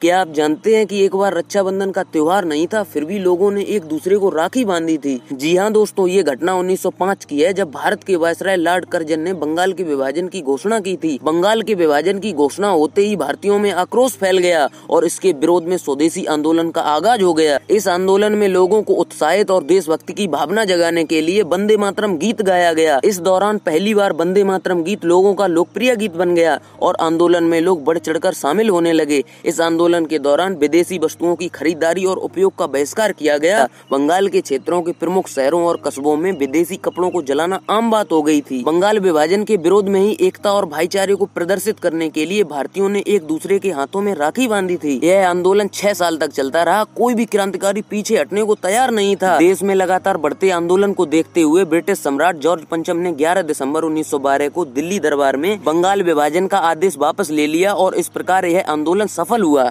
क्या आप जानते हैं कि एक बार रक्षाबंधन का त्योहार नहीं था फिर भी लोगों ने एक दूसरे को राखी बांधी थी जी हाँ दोस्तों ये घटना 1905 की है जब भारत के वायसराय लॉर्ड कर्जन ने बंगाल के विभाजन की घोषणा की थी बंगाल के विभाजन की घोषणा होते ही भारतीयों में आक्रोश फैल गया और इसके विरोध में स्वदेशी आंदोलन का आगाज हो गया इस आंदोलन में लोगों को उत्साहित और देशभक्ति की भावना जगाने के लिए बंदे मातरम गीत गाया गया इस दौरान पहली बार बंदे मातरम गीत लोगों का लोकप्रिय गीत बन गया और आंदोलन में लोग बढ़ चढ़ शामिल होने लगे इस आंदोलन आंदोलन के दौरान विदेशी वस्तुओं की खरीदारी और उपयोग का बहिष्कार किया गया बंगाल के क्षेत्रों के प्रमुख शहरों और कस्बों में विदेशी कपड़ों को जलाना आम बात हो गई थी बंगाल विभाजन के विरोध में ही एकता और भाईचारे को प्रदर्शित करने के लिए भारतीयों ने एक दूसरे के हाथों में राखी बांधी थी यह आंदोलन छह साल तक चलता रहा कोई भी क्रांतिकारी पीछे हटने को तैयार नहीं था देश में लगातार बढ़ते आंदोलन को देखते हुए ब्रिटिश सम्राट जॉर्ज पंचम ने 11 दिसंबर 1912 को दिल्ली दरबार में बंगाल विभाजन का आदेश वापस ले लिया और इस प्रकार यह आंदोलन सफल हुआ